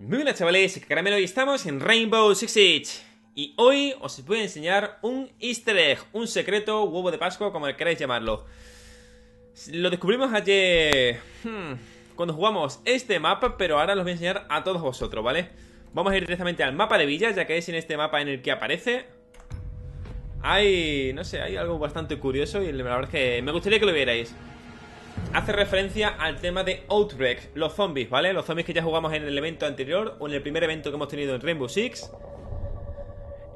Muy buenas chavales, Caramelo y estamos en Rainbow Six Siege Y hoy os voy a enseñar un easter egg, un secreto, huevo de pascua, como queráis llamarlo Lo descubrimos ayer... Hmm, cuando jugamos este mapa, pero ahora los voy a enseñar a todos vosotros, ¿vale? Vamos a ir directamente al mapa de villas ya que es en este mapa en el que aparece Hay... no sé, hay algo bastante curioso y la verdad es que me gustaría que lo vierais hace referencia al tema de Outbreak, los zombies, ¿vale? Los zombies que ya jugamos en el evento anterior o en el primer evento que hemos tenido en Rainbow Six.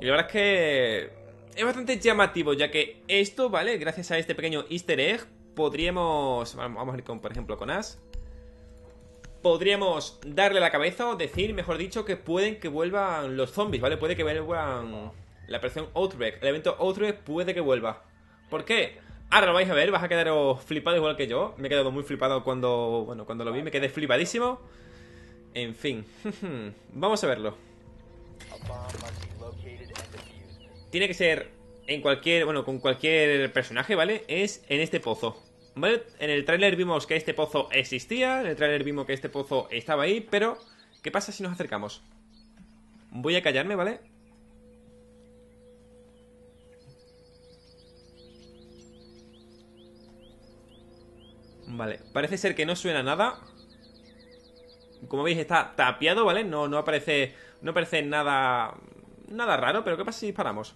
Y la verdad es que es bastante llamativo, ya que esto, ¿vale? Gracias a este pequeño easter egg, podríamos... Vamos a ir con, por ejemplo, con Ash. Podríamos darle la cabeza o decir, mejor dicho, que pueden que vuelvan los zombies, ¿vale? Puede que vuelvan la presión Outbreak. El evento Outbreak puede que vuelva. ¿Por qué? Ahora lo vais a ver, vas a quedaros flipado igual que yo. Me he quedado muy flipado cuando, bueno, cuando lo vi, me quedé flipadísimo. En fin, vamos a verlo. Tiene que ser en cualquier, bueno, con cualquier personaje, ¿vale? Es en este pozo. ¿Vale? En el tráiler vimos que este pozo existía, en el tráiler vimos que este pozo estaba ahí, pero ¿qué pasa si nos acercamos? Voy a callarme, ¿vale? Vale, parece ser que no suena nada. Como veis está tapiado, ¿vale? No, no aparece no aparece nada nada raro, pero ¿qué pasa si disparamos?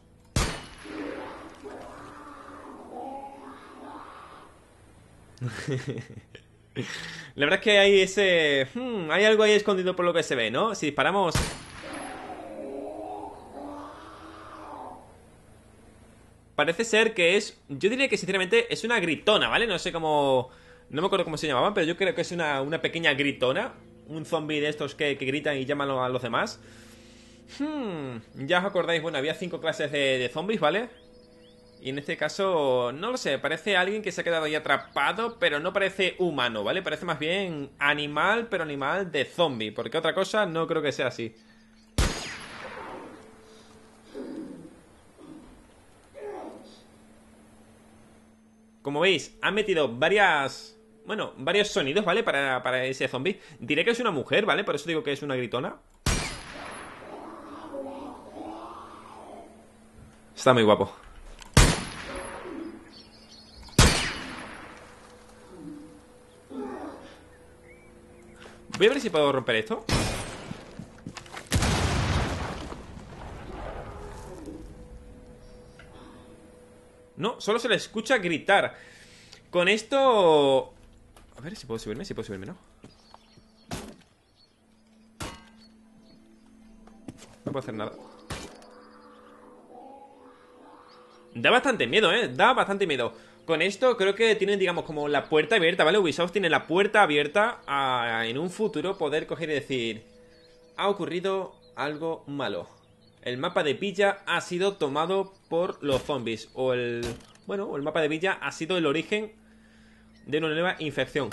La verdad es que hay ese... Hmm, hay algo ahí escondido por lo que se ve, ¿no? Si disparamos... Parece ser que es... Yo diría que sinceramente es una gritona, ¿vale? No sé cómo... No me acuerdo cómo se llamaban, pero yo creo que es una, pequeña gritona. Un zombie de estos que, gritan y llaman a los demás. Hmm, ya os acordáis, bueno, había cinco clases de, de zombies, ¿vale? Y en este caso, no lo sé, parece alguien que se ha quedado ahí atrapado, pero no parece humano, ¿vale? Parece más bien animal, pero animal de zombie, porque otra cosa no creo que sea así. Como veis, han metido varias bueno, varios sonidos, ¿vale? Para, ese zombie. Diré que es una mujer, ¿vale? Por eso digo que es una gritona. Está muy guapo. Voy a ver si puedo romper esto. No, solo se le escucha gritar. Con esto ver si puedo subirme, si puedo subirme, ¿no? No puedo hacer nada Da bastante miedo, ¿eh? Da bastante miedo Con esto creo que tienen, digamos, como la puerta abierta, ¿vale? Ubisoft tiene la puerta abierta a en un futuro poder coger y decir Ha ocurrido algo malo El mapa de Villa ha sido tomado por los zombies O el... Bueno, el mapa de Villa ha sido el origen de una nueva infección.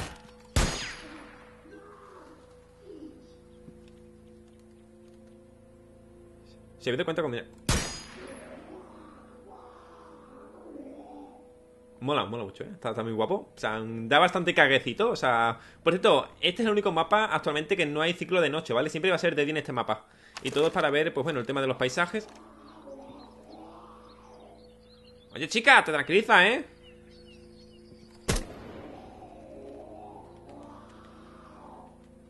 Se me da cuenta con... Mola, mola mucho, ¿eh? Está, muy guapo. O sea, da bastante caguecito. O sea, por cierto, este es el único mapa actualmente que no hay ciclo de noche, ¿vale? Siempre va a ser de día en este mapa. Y todo es para ver, pues bueno, el tema de los paisajes. Oye, chica, te tranquiliza, ¿eh?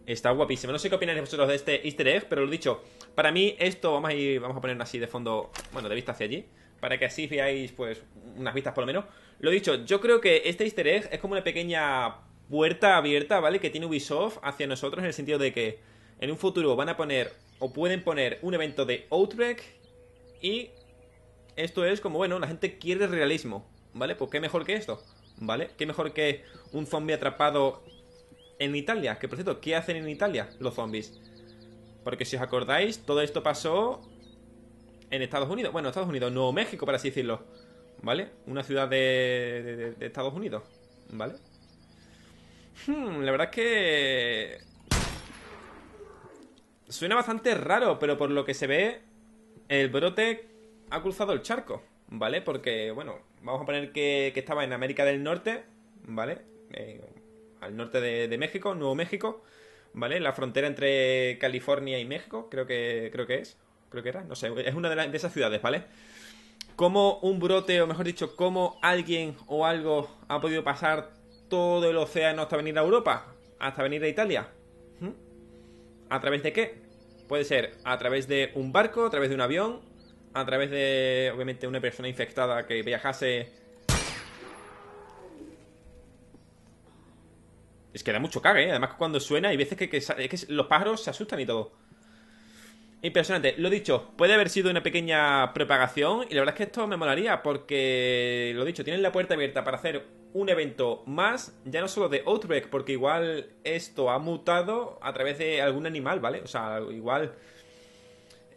Está guapísimo. No sé qué opináis vosotros de este easter egg, pero lo dicho, para mí esto, vamos a, ir, vamos a poner así de fondo, bueno, de vista hacia allí, para que así veáis, pues, unas vistas por lo menos. Lo dicho, yo creo que este easter egg es como una pequeña puerta abierta, ¿vale? Que tiene Ubisoft hacia nosotros en el sentido de que en un futuro van a poner o pueden poner un evento de Outbreak y esto es como, bueno, la gente quiere realismo, ¿vale? Pues qué mejor que esto, ¿vale? Qué mejor que un zombie atrapado en Italia. Que por cierto, ¿qué hacen en Italia los zombies? Porque si os acordáis, todo esto pasó en Estados Unidos. Bueno, Estados Unidos, no México, para así decirlo. ¿Vale? Una ciudad de, Estados Unidos. ¿Vale? Hmm, la verdad es que... Suena bastante raro, pero por lo que se ve, el brote ha cruzado el charco, ¿vale? Porque, bueno, vamos a poner que, estaba en América del Norte, ¿vale? Eh, al norte de, México, Nuevo México, ¿vale? La frontera entre California y México, creo que, creo que es, creo que era, no sé, es una de, esas ciudades, ¿vale? Cómo un brote, o mejor dicho, cómo alguien o algo ha podido pasar todo el océano hasta venir a Europa, hasta venir a Italia. ¿Mm? ¿A través de qué? Puede ser a través de un barco, a través de un avión, a través de, obviamente, una persona infectada que viajase Es que da mucho cague, ¿eh? Además cuando suena hay veces que, los pájaros se asustan y todo. Impresionante. Lo dicho, puede haber sido una pequeña propagación y la verdad es que esto me molaría porque, lo dicho, tienen la puerta abierta para hacer un evento más, ya no solo de Outbreak, porque igual esto ha mutado a través de algún animal, ¿vale? O sea, igual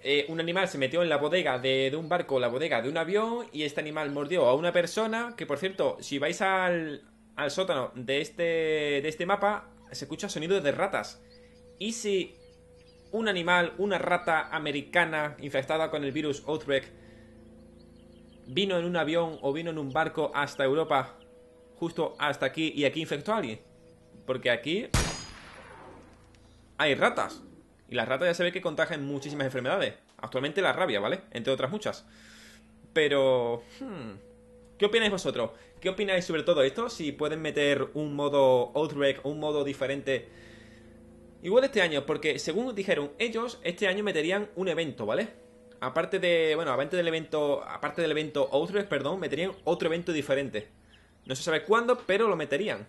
eh, un animal se metió en la bodega de, de un barco, la bodega de un avión, y este animal mordió a una persona, que por cierto, si vais al, al sótano de este, de este mapa, se escucha sonido de ratas. Y si un animal, una rata americana infectada con el virus Outbreak, vino en un avión o vino en un barco hasta Europa, justo hasta aquí, y aquí infectó a alguien. Porque aquí hay ratas. Y las ratas ya se ve que contagian muchísimas enfermedades. Actualmente la rabia, ¿vale? Entre otras muchas. Pero... Hmm, ¿Qué opináis vosotros? ¿Qué opináis sobre todo esto? Si pueden meter un modo Outbreak o un modo diferente. Igual este año, porque según dijeron ellos, este año meterían un evento, ¿vale? Aparte de. Bueno, aparte del evento. Aparte del evento Outbreak, perdón, meterían otro evento diferente. No se sabe cuándo, pero lo meterían.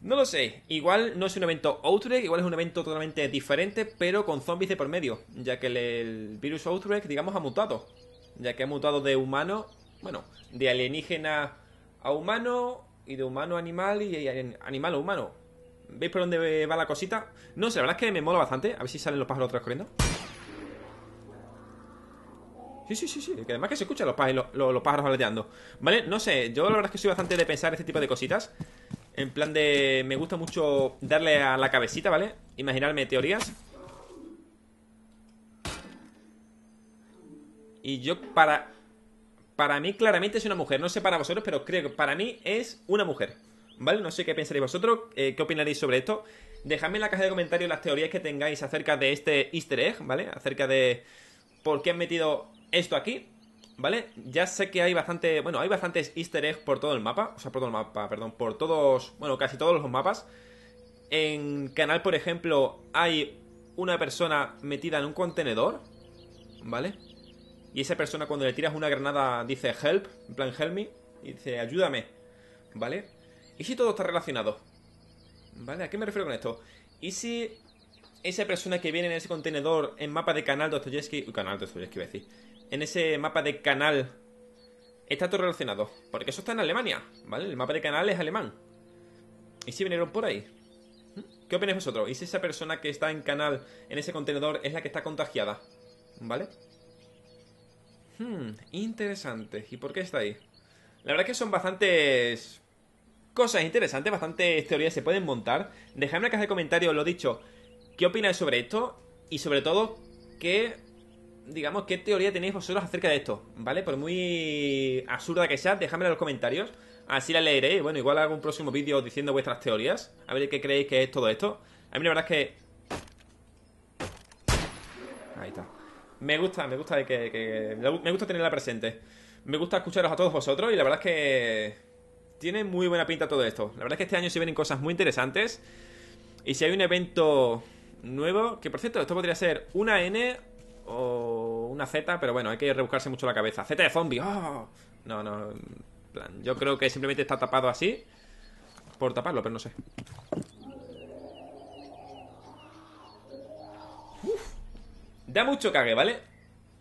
No lo sé. Igual no es un evento Outbreak, igual es un evento totalmente diferente, pero con zombies de por medio. Ya que el, virus Outbreak, digamos, ha mutado. Ya que ha mutado de humano bueno, de alienígena a humano y de humano a animal y animal a humano. ¿Veis por dónde va la cosita? No sé, la verdad es que me mola bastante. A ver si salen los pájaros vez corriendo. Sí, sí, sí, sí. Que además que se escuchan los, pájaros aleteando. ¿Vale? No sé, yo la verdad es que soy bastante de pensar este tipo de cositas. En plan de... Me gusta mucho darle a la cabecita, ¿vale? Imaginarme teorías. Y yo para para mí claramente es una mujer. No sé para vosotros, pero creo que para mí es una mujer. ¿Vale? No sé qué pensaréis vosotros, eh, qué opinaréis sobre esto. Dejadme en la caja de comentarios las teorías que tengáis acerca de este easter egg, ¿vale? Acerca de por qué han metido esto aquí, ¿vale? Ya sé que hay bastante, bueno, hay bastantes easter eggs por todo el mapa, o sea, por todo el mapa, perdón, por todos, bueno, casi todos los mapas. En Canal, por ejemplo, hay una persona metida en un contenedor, ¿vale? Y esa persona cuando le tiras una granada dice help, en plan help me, y dice ayúdame, ¿vale? ¿Y si todo está relacionado? ¿Vale? ¿A qué me refiero con esto? ¿Y si esa persona que viene en ese contenedor, en mapa de canal Dostoyevsky, canal en ese mapa de canal está todo relacionado? Porque eso está en Alemania, ¿vale? El mapa de canal es alemán. ¿Y si vinieron por ahí? ¿Mm? ¿Qué opináis vosotros? ¿Y si esa persona que está en canal, en ese contenedor, es la que está contagiada? ¿Vale? Hmm, interesante. ¿Y por qué está ahí? La verdad es que son bastantes cosas interesantes, bastantes teorías se pueden montar. Dejadme en la caja de comentarios, lo dicho, qué opináis sobre esto y sobre todo qué, digamos, qué teoría tenéis vosotros acerca de esto, ¿vale? Por muy absurda que sea, dejadme en los comentarios, así la leeréis Bueno, igual hago un próximo vídeo diciendo vuestras teorías, a ver qué creéis que es todo esto. A mí la verdad es que... Ahí está me gusta, me gusta que, me gusta tenerla presente. Me gusta escucharos a todos vosotros y la verdad es que tiene muy buena pinta todo esto. La verdad es que este año se vienen cosas muy interesantes. Y si hay un evento nuevo, que por cierto, esto podría ser una N o una Z, pero bueno, hay que rebuscarse mucho la cabeza. Z de zombie, ¡oh! No, no, yo creo que simplemente está tapado así por taparlo, pero no sé. Da mucho cague, ¿vale?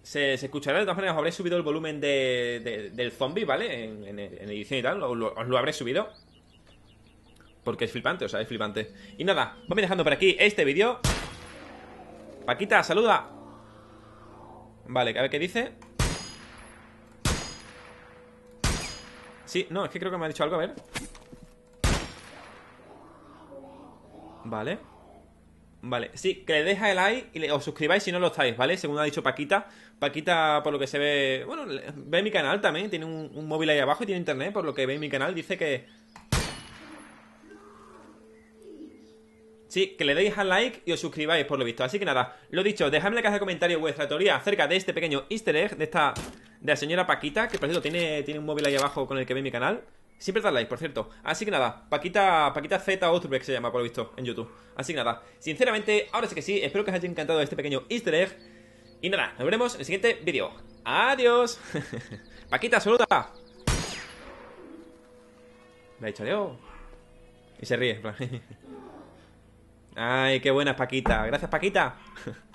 Se, escuchará de todas maneras, os habré subido el volumen de, del zombie, ¿vale? En, edición y tal, os lo, os lo habré subido. Porque es flipante, o sea, es flipante. Y nada, voy dejando por aquí este vídeo. Paquita, saluda. Vale, a ver qué dice. Sí, no, es que creo que me ha dicho algo, a ver. Vale. Vale, sí, que le deja el like y os suscribáis si no lo estáis, ¿vale? Según ha dicho Paquita. Paquita, por lo que se ve. Bueno, ve mi canal también. Tiene un, móvil ahí abajo y tiene internet. Por lo que ve mi canal, dice que. Sí, que le deis al like y os suscribáis, por lo visto. Así que nada, lo dicho, dejadme en la caja de comentarios vuestra teoría acerca de este pequeño easter egg de esta. de la señora Paquita, que por cierto tiene, tiene un móvil ahí abajo con el que ve mi canal. Siempre da like, por cierto. Así que nada, Paquita, Paquita Z Outbreak se llama, por lo visto, en YouTube. Así que nada, sinceramente, ahora sí que sí, espero que os haya encantado este pequeño easter egg. Y nada, nos veremos en el siguiente vídeo. ¡Adiós! Paquita, saluda. Me ha dicho adiós. Y se ríe, Ay, qué buena Paquita. Gracias, Paquita.